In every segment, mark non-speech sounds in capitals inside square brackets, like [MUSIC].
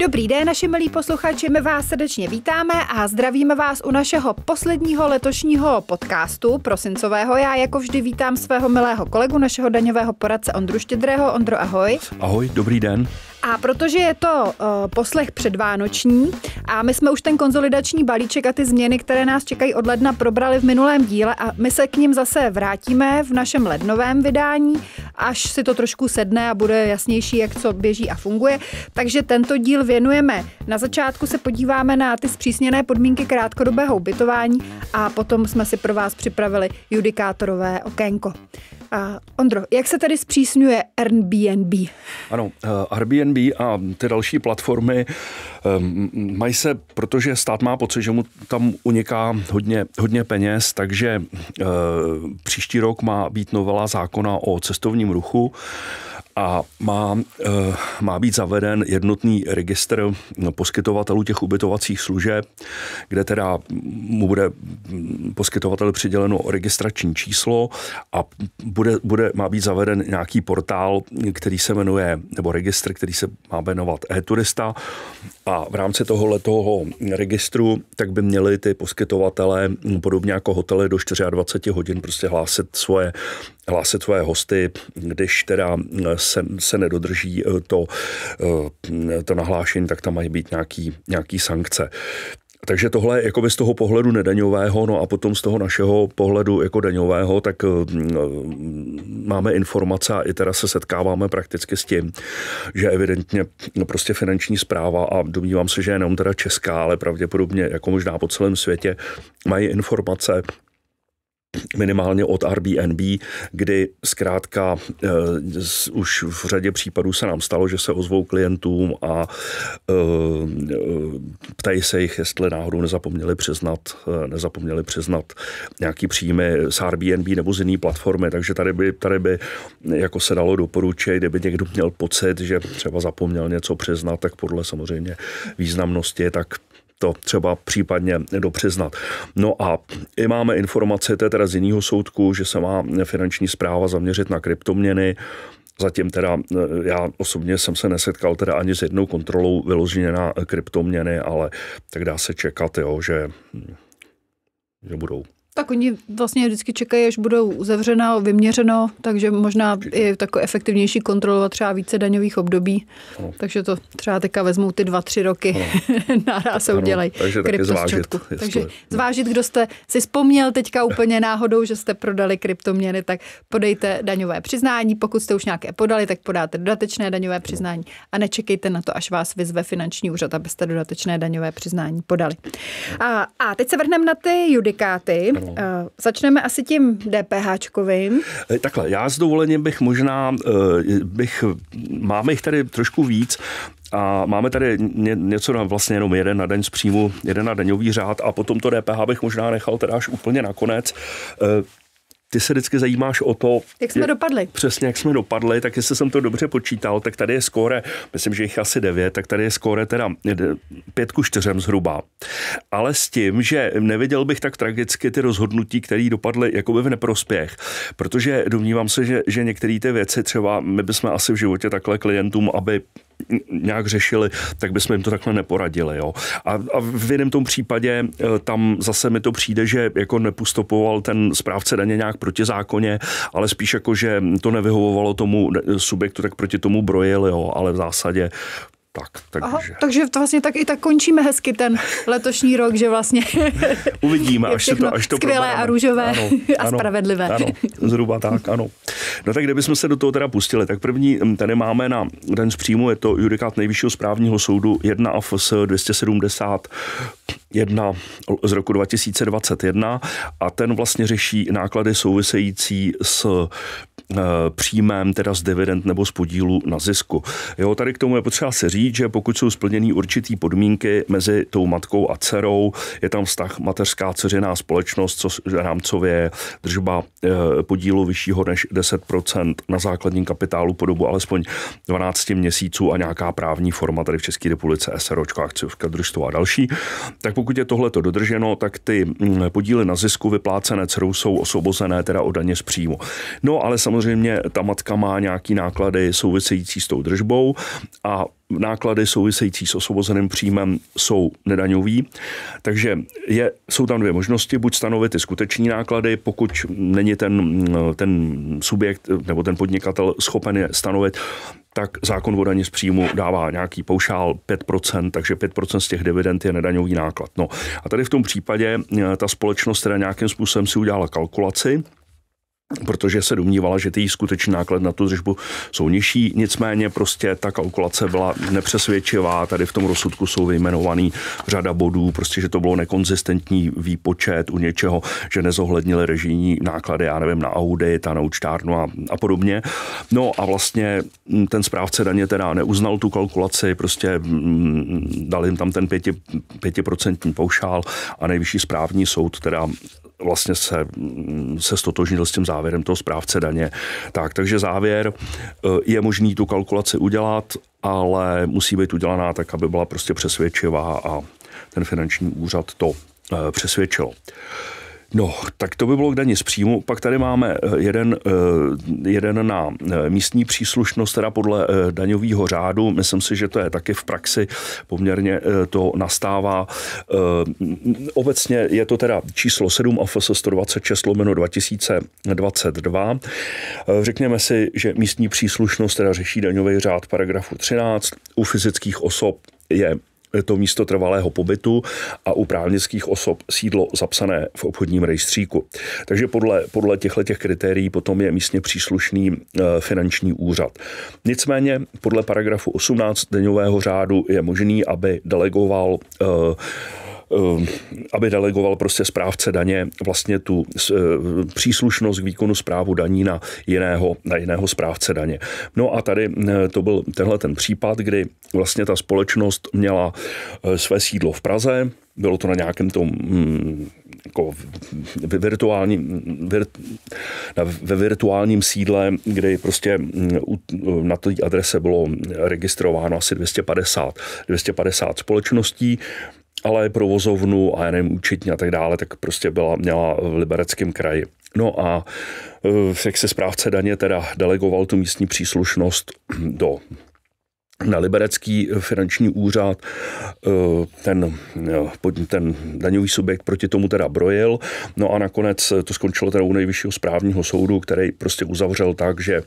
Dobrý den, naši milí posluchači, my vás srdečně vítáme a zdravíme vás u našeho posledního letošního podcastu prosincového. Já jako vždy vítám svého milého kolegu, našeho daňového poradce Ondru Štědrého. Ondro, ahoj. Ahoj, dobrý den. A protože je to uh, poslech předvánoční a my jsme už ten konzolidační balíček a ty změny, které nás čekají od ledna, probrali v minulém díle a my se k ním zase vrátíme v našem lednovém vydání, až si to trošku sedne a bude jasnější, jak co běží a funguje. Takže tento díl věnujeme. Na začátku se podíváme na ty zpřísněné podmínky krátkodobého ubytování a potom jsme si pro vás připravili judikátorové okénko. Uh, Ondro, jak se tady zpřísňuje Airbnb? Ano, uh, Airbnb a ty další platformy um, mají se, protože stát má pocit, že mu tam uniká hodně, hodně peněz, takže uh, příští rok má být novela zákona o cestovním ruchu a má, eh, má být zaveden jednotný registr poskytovatelů těch ubytovacích služeb, kde teda mu bude poskytovatel přiděleno registrační číslo a bude, bude, má být zaveden nějaký portál, který se jmenuje, nebo registr, který se má jmenovat e-turista a v rámci tohohle toho registru tak by měli ty poskytovatelé, mm, podobně jako hotely, do 24 hodin prostě hlásit svoje, hlásit svoje hosty, když teda mm, se, se nedodrží eh, to, eh, mm, to nahlášení, tak tam mají být nějaký, nějaký sankce. Takže tohle jako z toho pohledu nedaňového, no a potom z toho našeho pohledu jako daňového, tak eh, mm, máme informace a i teda se setkáváme prakticky s tím, že evidentně no prostě finanční zpráva a domnívám se, že jenom teda česká, ale pravděpodobně jako možná po celém světě mají informace minimálně od Airbnb, kdy zkrátka eh, už v řadě případů se nám stalo, že se ozvou klientům a eh, eh, ptají se jich, jestli náhodou nezapomněli přiznat, eh, nezapomněli přiznat nějaký příjmy z Airbnb nebo z jiné platformy, takže tady by, tady by jako se dalo doporučit, kdyby někdo měl pocit, že třeba zapomněl něco přiznat, tak podle samozřejmě významnosti, tak to třeba případně dopřiznat. No a i máme informace, to je teda z jiného soudku, že se má finanční zpráva zaměřit na kryptoměny, Zatím teda eh, já osobně jsem se nesetkal teda ani s jednou kontrolou vyloženě na kryptoměny, ale tak dá se čekat, jo, že, hm, že budou. Tak oni vlastně vždycky čekají, až budou uzavřeno, vyměřeno, takže možná je takové efektivnější kontrolovat třeba více daňových období. Ano. Takže to třeba teďka vezmou ty dva, tři roky na no. [LAUGHS] naraz ano. udělají. Takže taky zvážit. Takže zvážit, kdo jste si vzpomněl teďka úplně náhodou, že jste prodali kryptoměny, tak podejte daňové přiznání. Pokud jste už nějaké podali, tak podáte dodatečné daňové no. přiznání a nečekejte na to, až vás vyzve finanční úřad, abyste dodatečné daňové přiznání podali. No. A, a teď se vrhneme na ty judikáty. Ano. Uh, začneme asi tím DPHčkovým. Eh, takhle, já s dovolením bych možná, eh, bych, máme jich tady trošku víc, a máme tady ně, něco na vlastně jenom jeden na daň z příjmu, jeden na daňový řád a potom to DPH bych možná nechal teda až úplně nakonec ty se vždycky zajímáš o to, jak jsme je, dopadli. Přesně, jak jsme dopadli, tak jestli jsem to dobře počítal, tak tady je skóre, myslím, že jich asi devět, tak tady je skóre teda pětku čtyřem zhruba. Ale s tím, že neviděl bych tak tragicky ty rozhodnutí, které dopadly jakoby v neprospěch, protože domnívám se, že, že některé ty věci třeba my bychom asi v životě takhle klientům, aby nějak řešili, tak bychom jim to takhle neporadili. Jo. A, a v jiném tom případě eh, tam zase mi to přijde, že jako nepustopoval ten správce daně nějak proti zákoně, ale spíš jako, že to nevyhovovalo tomu eh, subjektu, tak proti tomu brojil, jo, ale v zásadě tak, takže. Aha, takže to vlastně tak i tak končíme hezky ten letošní rok, že vlastně [LAUGHS] uvidíme, až se to, až to skvělé probereme. a růžové ano, [LAUGHS] a ano, spravedlivé. Ano, zhruba tak, ano. No tak kdybychom se do toho teda pustili, tak první mm, tady máme na den z příjmu, je to judikát nejvyššího správního soudu 1 AFS 270 jedna z roku 2021 a ten vlastně řeší náklady související s Eh, příjmem, teda z dividend nebo z podílu na zisku. Jo, tady k tomu je potřeba se říct, že pokud jsou splněny určitý podmínky mezi tou matkou a dcerou, je tam vztah mateřská dceřiná společnost, co rámcově držba eh, podílu vyššího než 10% na základním kapitálu po dobu alespoň 12 měsíců a nějaká právní forma tady v České republice SROčko, akciovka, družstvo a další, tak pokud je tohle to dodrženo, tak ty mm, podíly na zisku vyplácené dcerou jsou osvobozené teda o daně z příjmu. No ale samozřejmě samozřejmě ta matka má nějaký náklady související s tou držbou a náklady související s osvobozeným příjmem jsou nedaňový. Takže je, jsou tam dvě možnosti, buď stanovit ty skuteční náklady, pokud není ten, ten subjekt nebo ten podnikatel schopen je stanovit, tak zákon o dani z příjmu dává nějaký paušál 5%, takže 5% z těch dividend je nedaňový náklad. No a tady v tom případě eh, ta společnost teda nějakým způsobem si udělala kalkulaci, protože se domnívala, že ty skutečný náklad na tu držbu jsou nižší. Nicméně prostě ta kalkulace byla nepřesvědčivá. Tady v tom rozsudku jsou vyjmenovaný řada bodů, prostě, že to bylo nekonzistentní výpočet u něčeho, že nezohlednili režijní náklady, já nevím, na audit a na účtárnu a, a podobně. No a vlastně mm, ten správce daně teda neuznal tu kalkulaci, prostě mm, dal jim tam ten pěti, pětiprocentní paušál a nejvyšší správní soud teda vlastně se, se stotožnil s tím závěrem toho správce daně. Tak, takže závěr e, je možný tu kalkulaci udělat, ale musí být udělaná tak, aby byla prostě přesvědčivá a ten finanční úřad to Uh, No, tak to by bylo k daně z příjmu. Pak tady máme eh, jeden, eh, jeden na eh, místní příslušnost, teda podle daňového řádu. Myslím si, že to je taky v praxi poměrně to nastává. Obecně je to teda číslo 7 AFS 126 lomeno 2022. Řekněme si, že místní příslušnost teda řeší daňový řád paragrafu 13. U fyzických osob je to místo trvalého pobytu a u právnických osob sídlo zapsané v obchodním rejstříku. Takže podle, podle těchto těch kritérií potom je místně příslušný e, finanční úřad. Nicméně podle paragrafu 18 denního řádu je možný, aby delegoval e, Ehm, aby delegoval prostě správce daně vlastně tu e, příslušnost k výkonu zprávu daní na jiného, na jiného správce daně. No a tady e, to byl tenhle ten případ, kdy vlastně ta společnost měla e, své sídlo v Praze, bylo to na nějakém tom mm, jako virtuální, vir, na, ve virtuálním sídle, kdy prostě mm, na té adrese bylo registrováno asi 250, 250 společností ale provozovnu a já nevím, účetní a tak dále, tak prostě byla, měla v libereckém kraji. No a e, jak se správce daně teda delegoval tu místní příslušnost do na liberecký finanční úřad e, ten, e, ten daňový subjekt proti tomu teda brojil. No a nakonec to skončilo teda u nejvyššího správního soudu, který prostě uzavřel tak, že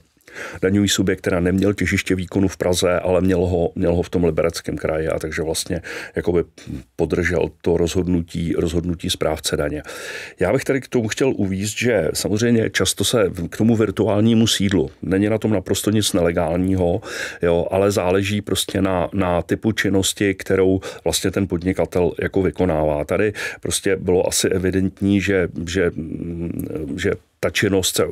daňový subjekt, který neměl těžiště výkonu v Praze, ale měl ho, měl ho v tom libereckém kraji a takže vlastně jakoby podržel to rozhodnutí, rozhodnutí správce daně. Já bych tady k tomu chtěl uvíct, že samozřejmě často se k tomu virtuálnímu sídlu, není na tom naprosto nic nelegálního, jo, ale záleží prostě na, na typu činnosti, kterou vlastně ten podnikatel jako vykonává. Tady prostě bylo asi evidentní, že, že, mm, že ta činnost se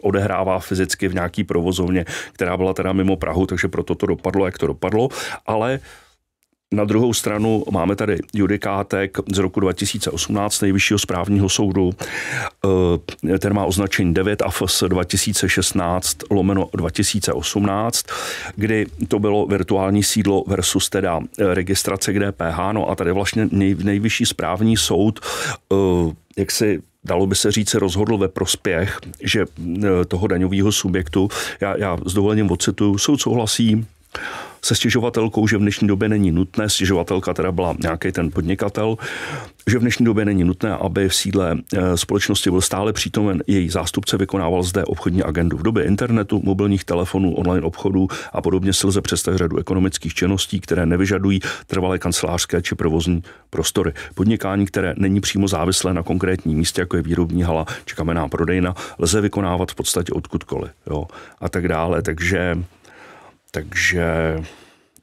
odehrává fyzicky v nějaký provozovně, která byla teda mimo Prahu, takže proto to dopadlo, jak to dopadlo, ale na druhou stranu máme tady judikátek z roku 2018 nejvyššího správního soudu, eh, ten má označení 9 AFS 2016 lomeno 2018, kdy to bylo virtuální sídlo versus teda eh, registrace k DPH, no a tady vlastně nejvyšší správní soud eh, jak si dalo by se říct, se rozhodl ve prospěch, že e, toho daňového subjektu, já, já s dovolením odcituju, soud souhlasí se stěžovatelkou, že v dnešní době není nutné, stěžovatelka teda byla nějaký ten podnikatel, že v dnešní době není nutné, aby v sídle eh, společnosti byl stále přítomen její zástupce, vykonával zde obchodní agendu. V době internetu, mobilních telefonů, online obchodů a podobně se lze představit řadu ekonomických činností, které nevyžadují trvalé kancelářské či provozní prostory. Podnikání, které není přímo závislé na konkrétním místě, jako je výrobní hala či kamenná prodejna, lze vykonávat v podstatě odkudkoliv jo, a tak dále. Takže takže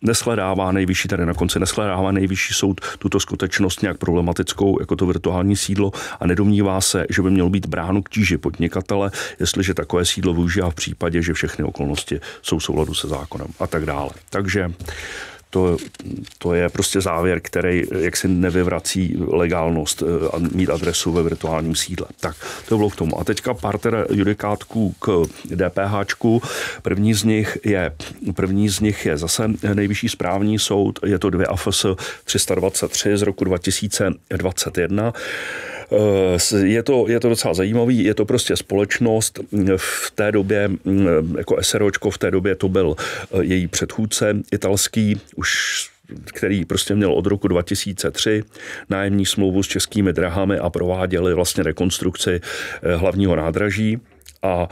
neshledává nejvyšší, tady na konci neshledává nejvyšší soud tuto skutečnost nějak problematickou jako to virtuální sídlo a nedomnívá se, že by měl být bráno k tíži podnikatele, jestliže takové sídlo využívá v případě, že všechny okolnosti jsou v souladu se zákonem a tak dále. Takže to, to je prostě závěr, který jaksi nevyvrací legálnost eh, a mít adresu ve virtuálním sídle. Tak to bylo k tomu. A teďka pár teda judikátků k DPH. První z nich je, první z nich je zase nejvyšší správní soud, je to 2 AFS 323 z roku 2021. Eh, je to, je to docela zajímavý, je to prostě společnost. Mm, v té době, mm, jako SROčko, v té době to byl eh, její předchůdce italský, už který prostě měl od roku 2003 nájemní smlouvu s českými drahami a prováděli vlastně rekonstrukci eh, hlavního nádraží a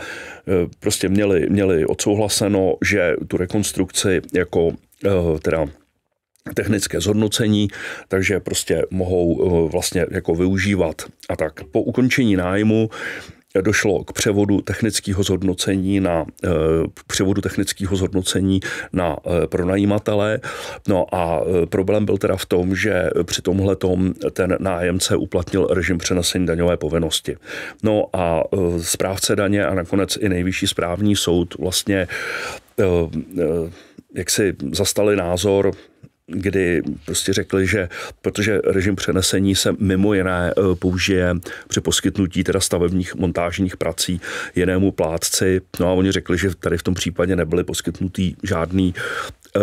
prostě měli, měli odsouhlaseno, že tu rekonstrukci jako teda technické zhodnocení, takže prostě mohou eh, vlastně jako využívat. A tak po ukončení nájmu eh, došlo k převodu technického zhodnocení na eh, převodu technického zhodnocení na pronajímatele. No a problém byl teda v tom, že při tomhle ten nájemce uplatnil režim přenesení daňové povinnosti. No a správce daně a nakonec i nejvyšší správní soud vlastně jak si zastali názor kdy prostě řekli, že protože režim přenesení se mimo jiné eh, použije při poskytnutí teda stavebních montážních prací jinému plátci, no a oni řekli, že tady v tom případě nebyly poskytnutý žádný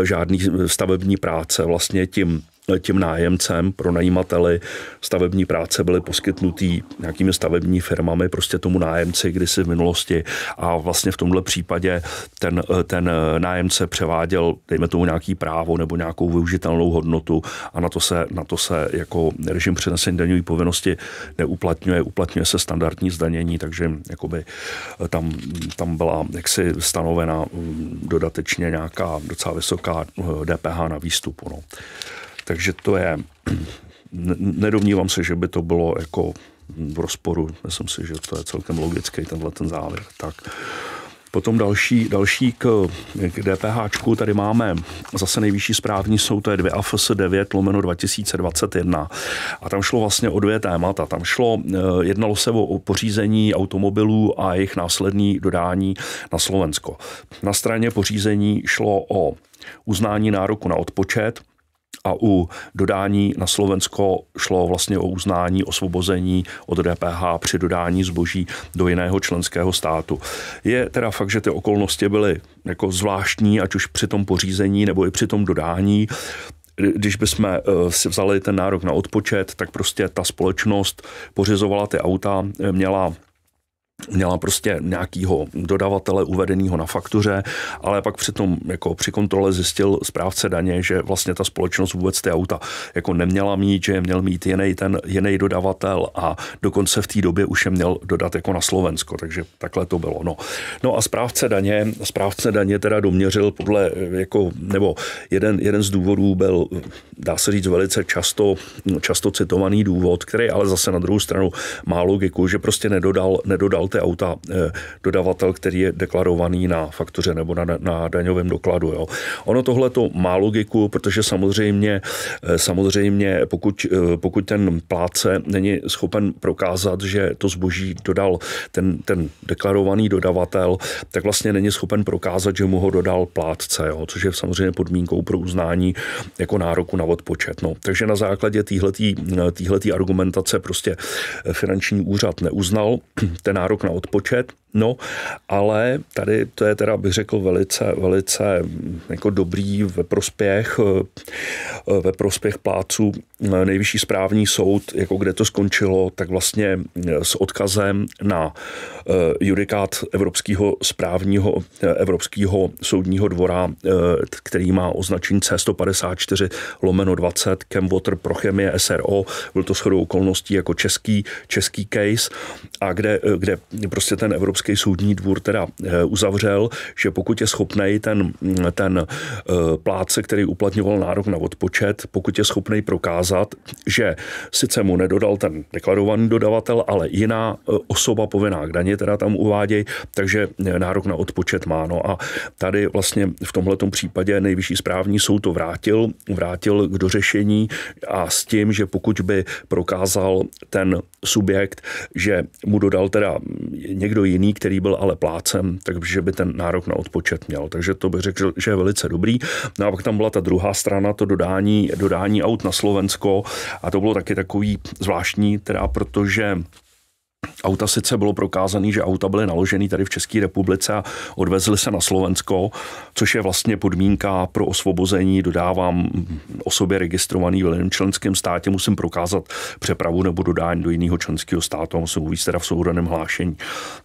eh, žádný stavební práce. Vlastně tím tím nájemcem, pronajímateli. Stavební práce byly poskytnutý nějakými stavební firmami, prostě tomu nájemci kdysi v minulosti a vlastně v tomhle případě ten, ten nájemce převáděl, dejme tomu nějaký právo nebo nějakou využitelnou hodnotu a na to se, na to se jako režim přenesení daňové povinnosti neuplatňuje, uplatňuje se standardní zdanění, takže jakoby eh, tam, tam byla jaksi stanovena mm, dodatečně nějaká docela vysoká DPH eh, na výstupu. No. Takže to je, nedomnívám se, že by to bylo jako v rozporu, myslím si, že to je celkem logický tenhle ten závěr. Tak. Potom další, další k, k DPH, tady máme zase nejvyšší správní soud, to je 2 AFS 9 lomeno 2021. A tam šlo vlastně o dvě témata. Tam šlo, eh, jednalo se o pořízení automobilů a jejich následný dodání na Slovensko. Na straně pořízení šlo o uznání nároku na odpočet, a u dodání na Slovensko šlo vlastně o uznání osvobození od DPH při dodání zboží do jiného členského státu. Je teda fakt, že ty okolnosti byly jako zvláštní, ať už při tom pořízení nebo i při tom dodání když bychom eh, si vzali ten nárok na odpočet, tak prostě ta společnost pořizovala ty auta, měla měla prostě nějakého dodavatele uvedeného na faktuře, ale pak tom, jako při kontrole zjistil správce daně, že vlastně ta společnost vůbec ty auta jako neměla mít, že je měl mít jiný ten jiný dodavatel a dokonce v té době už je měl dodat jako na Slovensko, takže takhle to bylo. No, no a správce daně, správce daně teda doměřil podle jako, nebo jeden, jeden z důvodů byl, dá se říct, velice často, často citovaný důvod, který ale zase na druhou stranu má logiku, že prostě nedodal, nedodal ty auta eh, dodavatel, který je deklarovaný na faktuře nebo na, na daňovém dokladu. Jo. Ono tohle to má logiku, protože samozřejmě, eh, samozřejmě pokud, eh, pokud ten pláce není schopen prokázat, že to zboží dodal ten, ten deklarovaný dodavatel, tak vlastně není schopen prokázat, že mu ho dodal plátce, jo, což je samozřejmě podmínkou pro uznání jako nároku na odpočet. No. Takže na základě téhletý argumentace prostě finanční úřad neuznal [CLEARS THROAT] ten nárok rok na odpočet No, ale tady to je teda, bych řekl, velice, velice jako dobrý ve prospěch, eh, ve prospěch pláců nejvyšší správní soud, jako kde to skončilo, tak vlastně eh, s odkazem na eh, judikát Evropského správního, Evropského soudního dvora, který má označení C154 lomeno 20 Chemwater pro chemie SRO, byl to shodou okolností jako český, český case a kde, kde prostě ten Evropský Evropský soudní dvůr teda eh, uzavřel, že pokud je schopný ten, ten eh, pláce, který uplatňoval nárok na odpočet, pokud je schopný prokázat, že sice mu nedodal ten deklarovaný dodavatel, ale jiná eh, osoba povinná k daně teda tam uvádějí, takže nárok na odpočet má. No a tady vlastně v tomhle případě nejvyšší správní soud to vrátil, vrátil k dořešení a s tím, že pokud by prokázal ten subjekt, že mu dodal teda hm, někdo jiný který byl ale plácem, takže by ten nárok na odpočet měl. Takže to bych řekl, že je velice dobrý. No a pak tam byla ta druhá strana, to dodání, dodání aut na Slovensko a to bylo taky takový zvláštní, teda protože Auta sice bylo prokázané, že auta byly naloženy tady v České republice a odvezly se na Slovensko, což je vlastně podmínka pro osvobození. Dodávám osobě registrovaný v jiném členském státě, musím prokázat přepravu nebo dodání do jiného členského státu, musím uvíct teda v souhrném hlášení.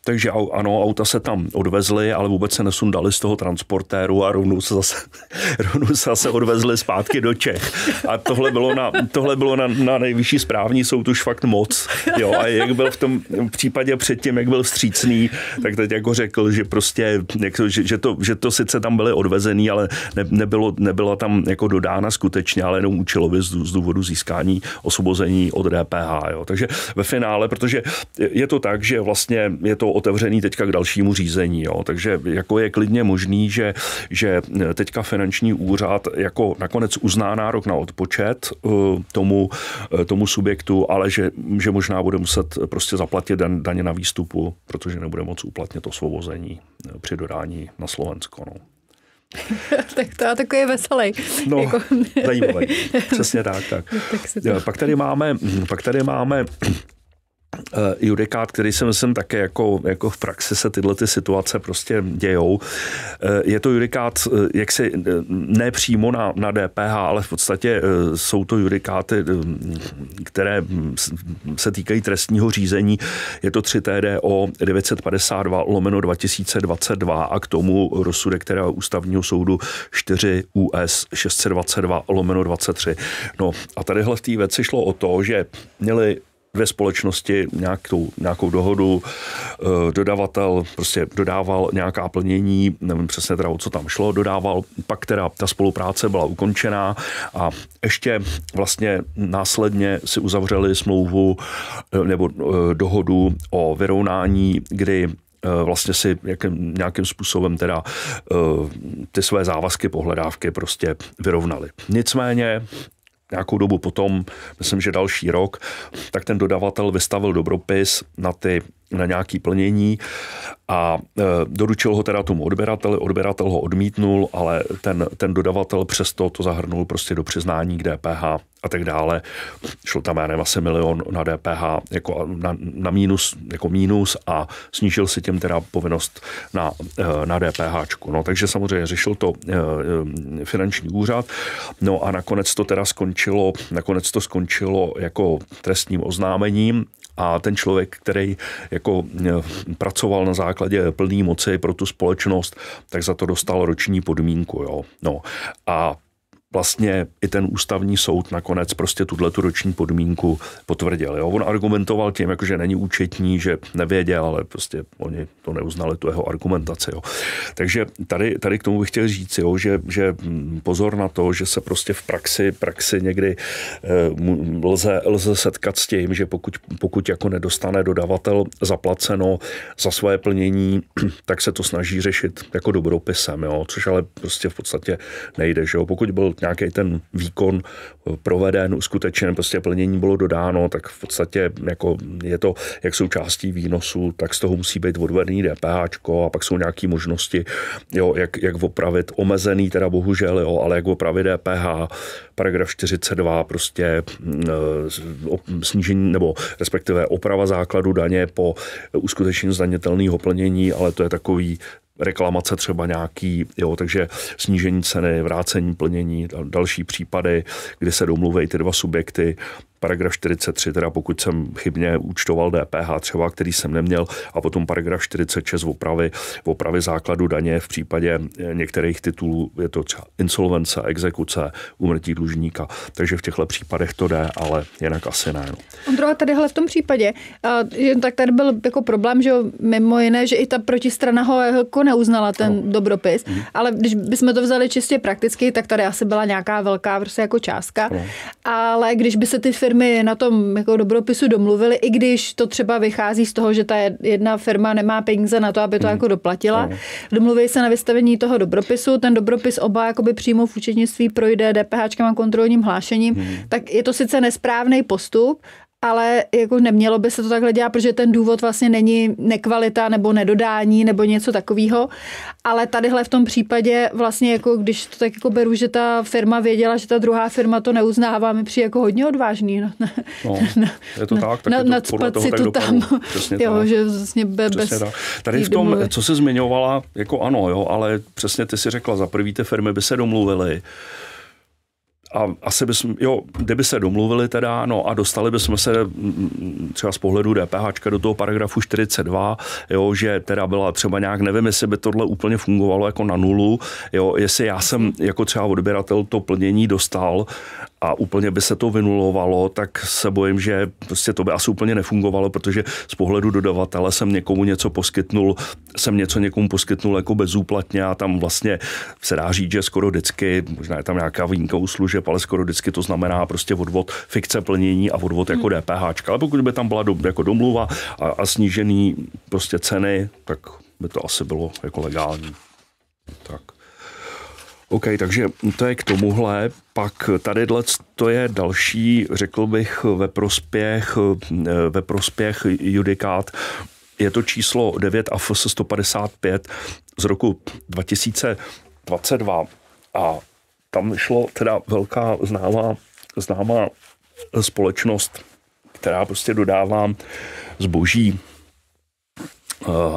Takže ano, auta se tam odvezly, ale vůbec se nesundali z toho transportéru a rovnou se zase, [LAUGHS] rovnou se zase odvezli zpátky do Čech. A tohle bylo na, tohle bylo na, na nejvyšší správní soud už fakt moc. Jo, a jak byl v tom, v případě předtím, jak byl vstřícný, tak teď jako řekl, že prostě, jak, že, že, to, že to sice tam byly odvezený, ale ne, nebylo, nebyla tam jako dodána skutečně, ale jenom účelově z, z důvodu získání osvobození od DPH. Jo. Takže ve finále, protože je to tak, že vlastně je to otevřený teďka k dalšímu řízení, jo. takže jako je klidně možný, že, že teďka finanční úřad jako nakonec uzná nárok na odpočet eh, tomu, eh, tomu subjektu, ale že, že možná bude muset prostě zaplatit platit daně na výstupu, protože nebude moc uplatnit osvobození eh, při dodání na Slovensko. No. [LAUGHS] tak to je takový veselý. No, jako... zajímavý. [LAUGHS] Přesně tak. tak. tak to... Pak tady máme, pak tady máme Eh, judikát, který jsem myslím také jako, jako v praxi se tyhle ty situace prostě dějou. Eh, je to judikát eh, jaksi ne přímo na, na DPH, ale v podstatě jsou to judikáty, které se týkají trestního řízení. Je to 3 TDO 952 lomeno 2022 a k tomu rozsudek která ústavního soudu 4 US 622 lomeno 23. No a tadyhle v té věci šlo o to, že měli ve společnosti nějakou, nějakou dohodu, e, dodavatel prostě dodával nějaká plnění, nevím přesně teda, o co tam šlo, dodával, pak teda ta spolupráce byla ukončená a ještě vlastně následně si uzavřeli smlouvu e, nebo e, dohodu o vyrovnání, kdy vlastně si jakým, nějakým způsobem teda ty své závazky, pohledávky prostě vyrovnali. Nicméně nějakou dobu potom, myslím, že další rok, tak ten dodavatel vystavil dobropis na ty na nějaké plnění a e, doručil ho teda tomu odběrateli, odběratel ho odmítnul, ale ten, ten dodavatel přesto to zahrnul prostě do přiznání k DPH a tak dále. Šlo tam, já nevím, asi milion na DPH jako na, na mínus, jako mínus a snížil si tím teda povinnost na, e, na DPH. No, takže samozřejmě řešil to e, e, finanční úřad. No a nakonec to teda skončilo, nakonec to skončilo jako trestním oznámením a ten člověk, který jako e, pracoval na základě plné moci pro tu společnost, tak za to dostal roční podmínku. Jo. No. A vlastně i ten ústavní soud nakonec prostě tuhle tu roční podmínku potvrdil. Jo? On argumentoval tím, jako že není účetní, že nevěděl, ale prostě oni to neuznali, tu jeho argumentaci. Jo? Takže tady, tady k tomu bych chtěl říct, jo? Že, že hm, pozor na to, že se prostě v praxi, praxi někdy eh, lze, lze setkat s tím, že pokud, pokud jako nedostane dodavatel zaplaceno za své plnění, [CLEARS THROAT] tak se to snaží řešit jako dobropisem, jo? což ale prostě v podstatě nejde. Že jo? Pokud byl nějaký ten výkon eh, proveden, uskutečen, prostě plnění bylo dodáno, tak v podstatě jako je to jak součástí výnosu, tak z toho musí být odvedený DPH a pak jsou nějaké možnosti, jo, jak, jak opravit omezený, teda bohužel, jo, ale jak opravit DPH, paragraf 42, prostě mm, eh, snížení nebo respektive oprava základu daně po uskutečnění zdanitelného plnění, ale to je takový reklamace třeba nějaký, jo, takže snížení ceny, vrácení plnění, další případy, kdy se domluvejí ty dva subjekty paragraf 43, teda pokud jsem chybně účtoval DPH třeba, který jsem neměl, a potom paragraf 46 v opravy, v opravy základu daně v případě eh, některých titulů, je to třeba insolvence, exekuce, umrtí dlužníka. Takže v těchto případech to jde, ale jinak asi ne. No. Ondro, a tadyhle v tom případě, a, eh, že, tak tady byl jako problém, že mimo jiné, že i ta protistrana ho jako neuznala ten no. dobropis, mm. ale když bychom to vzali čistě prakticky, tak tady asi byla nějaká velká prostě jako částka, no. ale když by se ty firmy firmy na tom jako dobropisu domluvili i když to třeba vychází z toho, že ta jedna firma nemá peníze na to, aby to hmm. jako doplatila. Hmm. Domluví se na vystavení toho dobropisu, ten dobropis oba jakoby přímo v účetnictví projde DPH a kontrolním hlášením, hmm. tak je to sice nesprávný postup, ale jako nemělo by se to takhle dělat, protože ten důvod vlastně není nekvalita nebo nedodání nebo něco takového. Ale tadyhle v tom případě vlastně jako když to tak jako beru, že ta firma věděla, že ta druhá firma to neuznává, mi přijde jako hodně odvážný. No, no [LAUGHS] je to no, tak, tak na, je to toho, si to tam, přesně jo, že vlastně be, přesně bez... Tak. Tady v tom, co se zmiňovala, jako ano, jo, ale přesně ty si řekla, za prvý ty firmy by se domluvily, a asi bychom, jo, kdyby se domluvili teda, no a dostali bychom se mm, mm, třeba z pohledu DPH do toho paragrafu 42, jo, že teda byla třeba nějak, nevím, jestli by tohle úplně fungovalo jako na nulu, jo, jestli já jsem jako třeba odběratel to plnění dostal a úplně by se to vynulovalo, tak se bojím, že prostě to by asi úplně nefungovalo, protože z pohledu dodavatele jsem někomu něco poskytnul, jsem něco někomu poskytnul jako bezúplatně a tam vlastně se dá říct, že skoro vždycky, možná je tam nějaká výjimka u služeb, ale skoro vždycky to znamená prostě odvod fikce plnění a odvod jako hmm. DPH. Ale pokud by tam byla do, jako domluva a, a snížený prostě ceny, tak by to asi bylo jako legální. Tak. OK, takže to je k tomuhle. Pak tady to je další, řekl bych, ve prospěch, ve prospěch judikát. Je to číslo 9 a 155 z roku 2022 a tam šlo teda velká známá, známá společnost, která prostě dodává zboží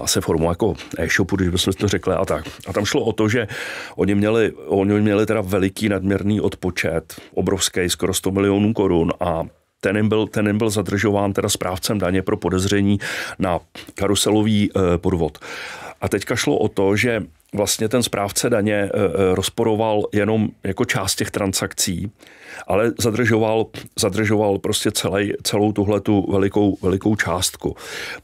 asi formu jako e-shopu, když bychom to řekli a tak. A tam šlo o to, že oni měli, oni měli teda veliký nadměrný odpočet, obrovský, skoro 100 milionů korun a ten jim, byl, ten jim byl zadržován teda správcem daně pro podezření na karuselový e, podvod. A teďka šlo o to, že vlastně ten správce daně eh, eh, rozporoval jenom jako část těch transakcí, ale zadržoval, zadržoval prostě celý, celou tuhle tu velikou, velikou částku.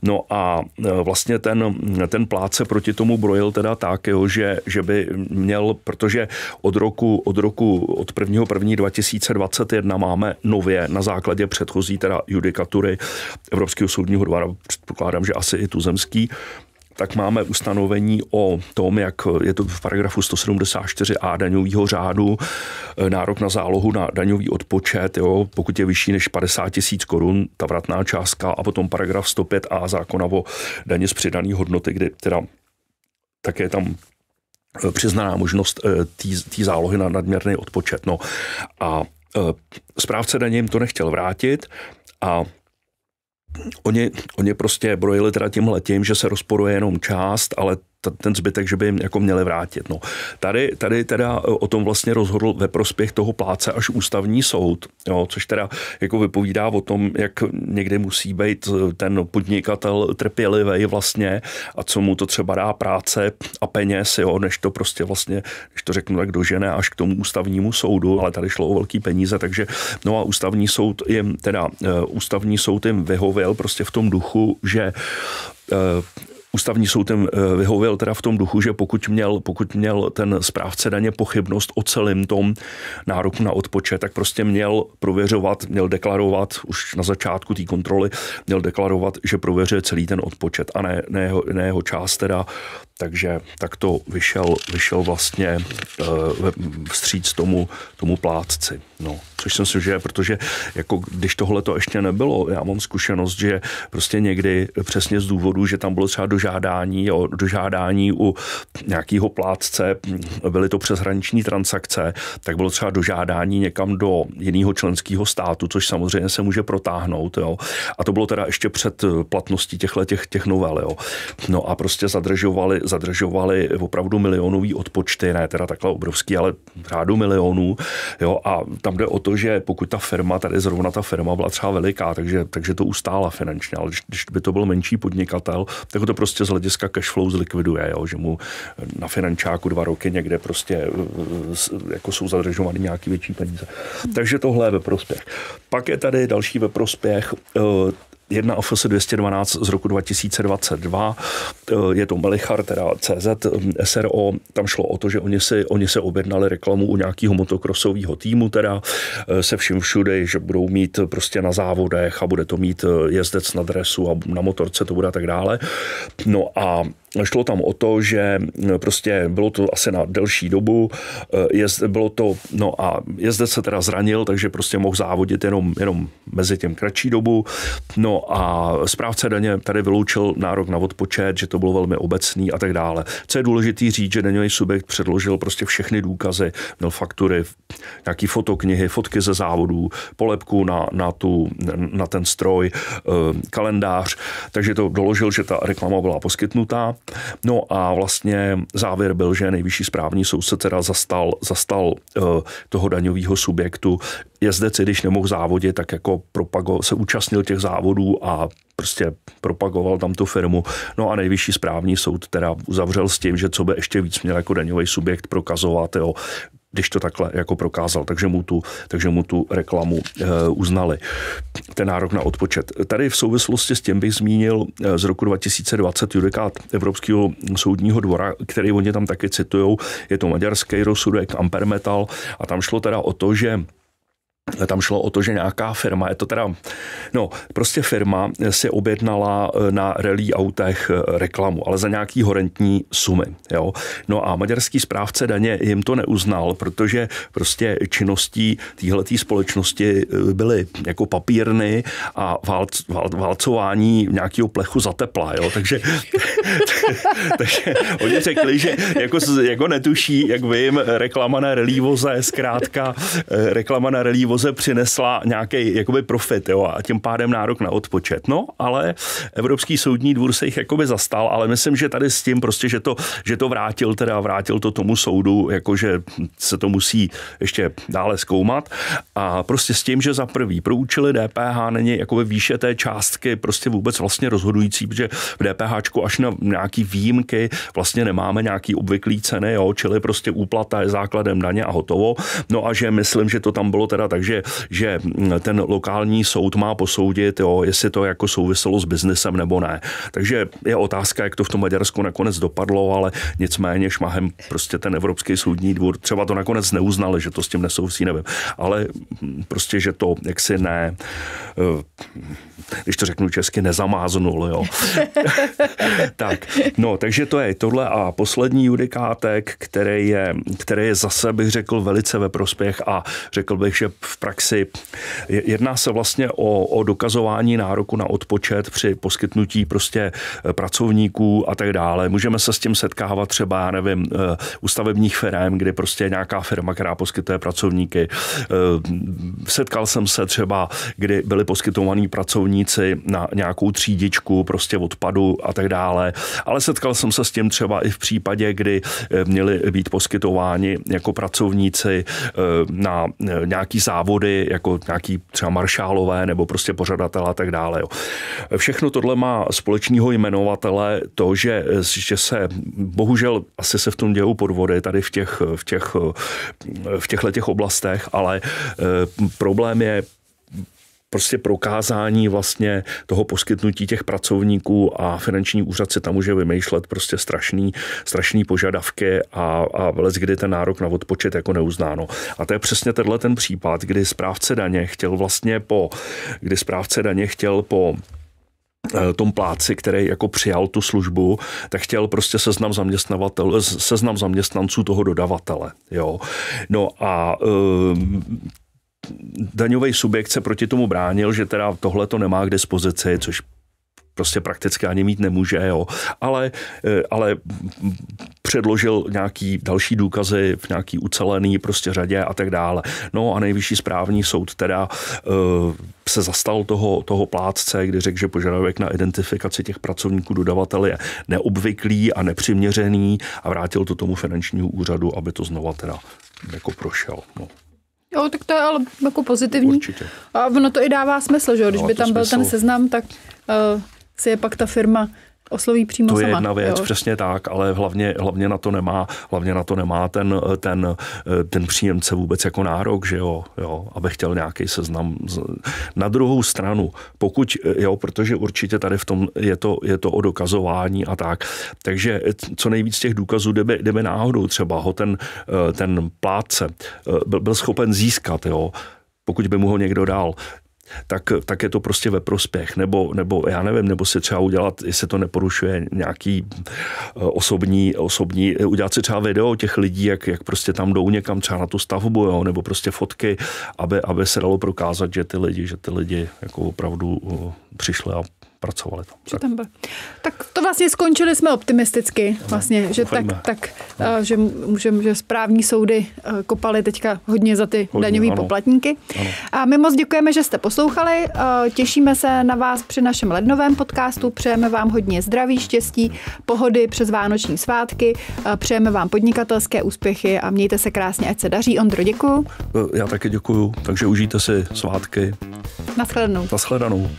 No a eh, vlastně ten, ten pláce proti tomu brojil teda tak, jo, že, že by měl, protože od roku, od roku od 1. 1. 2021 máme nově na základě předchozí teda judikatury Evropského soudního dvora, předpokládám, že asi i tuzemský, tak máme ustanovení o tom, jak je to v paragrafu 174a daňového řádu, e, nárok na zálohu na daňový odpočet, jo, pokud je vyšší než 50 tisíc korun, ta vratná částka, a potom paragraf 105a zákona o daně z přidané hodnoty, kde teda také tam e, přiznaná možnost e, té zálohy na nadměrný odpočet. No. A správce daně jim to nechtěl vrátit a Oni, oni prostě brojili teda tím že se rozporuje jenom část, ale ten zbytek, že by jim jako měli vrátit. No. Tady, tady teda e, o tom vlastně rozhodl ve prospěch toho pláce až ústavní soud, jo, což teda jako vypovídá o tom, jak někdy musí být e, ten podnikatel trpělivý vlastně a co mu to třeba dá práce a peněz, jo, než to prostě vlastně, když to řeknu tak dožene až k tomu ústavnímu soudu, ale tady šlo o velký peníze, takže no a ústavní soud jim, teda e, ústavní soud jim vyhověl prostě v tom duchu, že Ústavní soud jim eh, vyhověl teda v tom duchu, že pokud měl, pokud měl ten správce daně pochybnost o celém tom nároku na odpočet, tak prostě měl prověřovat, měl deklarovat už na začátku té kontroly, měl deklarovat, že prověřuje celý ten odpočet a ne, ne, jeho, ne jeho část teda takže tak to vyšel, vyšel vlastně eh, vstříc tomu, tomu plátci. No, což jsem si že, protože jako když tohle to ještě nebylo, já mám zkušenost, že prostě někdy přesně z důvodu, že tam bylo třeba dožádání, jo, dožádání u nějakého plátce, byly to přeshraniční transakce, tak bylo třeba dožádání někam do jiného členského státu, což samozřejmě se může protáhnout. Jo. A to bylo teda ještě před platností těchto těch, těch novel. Jo. No a prostě zadržovali, zadržovali opravdu milionový odpočty, ne teda takhle obrovský, ale řádu milionů. Jo, a tam jde o to, že pokud ta firma, tady zrovna ta firma byla třeba veliká, takže, takže to ustála finančně, ale když, když by to byl menší podnikatel, tak to prostě z hlediska flow zlikviduje, jo, že mu na finančáku dva roky někde prostě eh, jako jsou zadržovány nějaký větší peníze. Takže tohle je ve prospěch. Pak je tady další ve prospěch eh, jedna OFS 212 z roku 2022, eh, je to Melichar, teda CZ, eh, SRO, tam šlo o to, že oni si, oni se objednali reklamu u nějakého motokrosového týmu, teda eh, se vším všude, že budou mít prostě na závodech a bude to mít jezdec na dresu a na motorce to bude a tak dále. No a Šlo tam o to, že no, prostě bylo to asi na delší dobu, eh, jezd, bylo to, no a jezdec se teda zranil, takže prostě mohl závodit jenom, jenom mezi těm kratší dobu. No a správce daně tady vyloučil nárok na odpočet, že to bylo velmi obecný a tak dále. Co je důležitý říct, že daňový subjekt předložil prostě všechny důkazy, měl faktury, nějaký fotoknihy, fotky ze závodů, polepku na, na, tu, na ten stroj, eh, kalendář, takže to doložil, že ta reklama byla poskytnutá. No a vlastně závěr byl, že nejvyšší správní soud se teda zastal, zastal eh, toho daňového subjektu. Jezdec, když nemohl závodit, tak jako propago, se účastnil těch závodů a prostě propagoval tam tu firmu. No a nejvyšší správní soud teda uzavřel s tím, že co by ještě víc měl jako daňový subjekt prokazovat, jo, když to takhle jako prokázal, takže mu tu, takže mu tu reklamu eh, uznali. Ten nárok na odpočet. Tady v souvislosti s tím bych zmínil eh, z roku 2020 judikát Evropského soudního dvora, který oni tam taky citují. Je to maďarský rozsudek, Ampermetal a tam šlo teda o to, že tam šlo o to, že nějaká firma, je to teda, no prostě firma si objednala eh, na rally autech eh, reklamu, ale za nějaký horentní sumy. Jo? No a maďarský správce daně jim to neuznal, protože prostě činností téhletý společnosti eh, byly jako papírny a válc, vál, válcování nějakého plechu za tepla. Jo? Takže, [LAUGHS] takže oni řekli, že jako, jako netuší, jak vím, reklama na rally voze, zkrátka reklama na rally voze provoze přinesla nějaký jakoby profit jo, a tím pádem nárok na odpočet. No, ale Evropský soudní dvůr se jich jakoby zastal, ale myslím, že tady s tím prostě, že to, že to vrátil, teda vrátil to tomu soudu, jakože se to musí ještě dále zkoumat a prostě s tím, že za prvý pro účely DPH není jakoby výše té částky prostě vůbec vlastně rozhodující, protože v DPH až na nějaký výjimky vlastně nemáme nějaký obvyklý ceny, jo, čili prostě úplata je základem daně a hotovo. No a že myslím, že to tam bylo teda tak, takže že ten lokální soud má posoudit, jo, jestli to jako souviselo s biznesem nebo ne. Takže je otázka, jak to v tom Maďarsku nakonec dopadlo, ale nicméně šmahem prostě ten Evropský soudní dvůr třeba to nakonec neuznal, že to s tím nesouvisí, nevím. Ale prostě, že to jaksi ne, eh, když to řeknu česky, nezamáznul, jo. [LAUGHS] tak, no, takže to je tohle a poslední judikátek, který je, který je zase, bych řekl, velice ve prospěch a řekl bych, že praxi. Jedná se vlastně o, o dokazování nároku na odpočet při poskytnutí prostě eh, pracovníků a tak dále. Můžeme se s tím setkávat třeba, já nevím, eh, u stavebních firm, kdy prostě nějaká firma, která poskytuje pracovníky. Eh, setkal jsem se třeba, kdy byli poskytovaní pracovníci na nějakou třídičku prostě odpadu a tak dále. Ale setkal jsem se s tím třeba i v případě, kdy měli být poskytováni jako pracovníci na nějaký závod závody, jako nějaký třeba maršálové nebo prostě pořadatelé a tak dále. Jo. Všechno tohle má společného jmenovatele to, že, že se bohužel asi se v tom dějou podvody tady v těch, v těch, v těchto těch oblastech, ale eh, problém je prostě prokázání vlastně toho poskytnutí těch pracovníků a finanční úřad se tam může vymýšlet prostě strašný, strašný požadavky a, a vlec, kdy ten nárok na odpočet jako neuznáno. A to je přesně tenhle ten případ, kdy správce daně chtěl vlastně po, kdy správce daně chtěl po eh, tom pláci, který jako přijal tu službu, tak chtěl prostě seznam, zaměstnavatel, seznam zaměstnanců toho dodavatele. Jo. No a eh, daňový subjekt se proti tomu bránil, že teda tohle to nemá k dispozici, což prostě prakticky ani mít nemůže, jo. Ale, e, ale předložil nějaký další důkazy v nějaký ucelený prostě řadě a tak dále. No a nejvyšší správní soud teda e, se zastal toho, toho plátce, kdy řekl, že požadavek na identifikaci těch pracovníků dodavatele je neobvyklý a nepřiměřený a vrátil to tomu finančnímu úřadu, aby to znova teda jako prošel. No. Jo, tak to je ale jako pozitivní. Určitě. A ono to i dává smysl, že jo? Když no, by tam byl smysl. ten seznam, tak uh, si je pak ta firma osloví přímo to sama. To je jedna věc, jo. přesně tak, ale hlavně, hlavně na to nemá, hlavně na to nemá ten, ten, ten příjemce vůbec jako nárok, že jo, jo, aby chtěl nějaký seznam. Na druhou stranu, pokud, jo, protože určitě tady v tom je to, je to o dokazování a tak, takže co nejvíc těch důkazů, jdeme, jdeme náhodou třeba ho ten, ten plátce eh, byl, byl schopen získat, jo, pokud by mu ho někdo dal, tak, tak je to prostě ve prospěch. Nebo, nebo já nevím, nebo se třeba udělat, jestli to neporušuje nějaký eh, osobní, osobní eh, udělat si třeba video těch lidí, jak, jak prostě tam jdou někam třeba na tu stavbu, jo, nebo prostě fotky, aby, aby se dalo prokázat, že ty lidi, že ty lidi jako opravdu eh, přišli a pracovali tam. Že tam byl. tak to vlastně skončili jsme optimisticky, no, vlastně, že, tak, tak, no. eh, že, můžem, že správní soudy eh, kopali teďka hodně za ty daňové poplatníky. Ano. A my moc děkujeme, že jste poslouchali. Eh, těšíme se na vás při našem lednovém podcastu. Přejeme vám hodně zdraví, štěstí, pohody přes vánoční svátky. Přejeme vám podnikatelské úspěchy a mějte se krásně, ať se daří. Ondro, děkuju. Já také děkuju, takže užijte si svátky. Naschledanou. Naschledanou.